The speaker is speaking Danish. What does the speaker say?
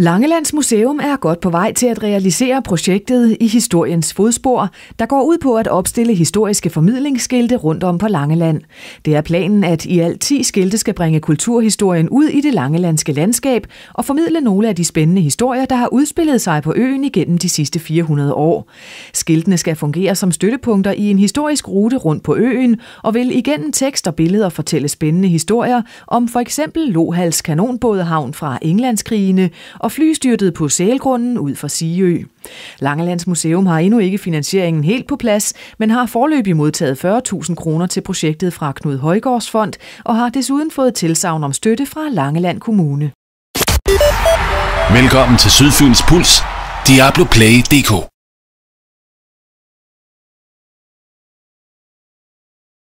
Langelands Museum er godt på vej til at realisere projektet i historiens fodspor, der går ud på at opstille historiske formidlingsskilte rundt om på Langeland. Det er planen, at i alt 10 skilte skal bringe kulturhistorien ud i det langelandske landskab og formidle nogle af de spændende historier, der har udspillet sig på øen igennem de sidste 400 år. Skiltene skal fungere som støttepunkter i en historisk rute rundt på øen og vil igennem tekst og billeder fortælle spændende historier om for eksempel Lohals kanonbådehavn fra Englandskrigene og og flystyrtede på Sælgrunden ud fra Siø. Langelands Museum har endnu ikke finansieringen helt på plads, men har forløbig modtaget 40.000 kroner til projektet fra Knud Højgaards Fond og har desuden fået tilsavn om støtte fra Langeland Kommune. Velkommen til Sydfyns Puls, Diablo Play DK.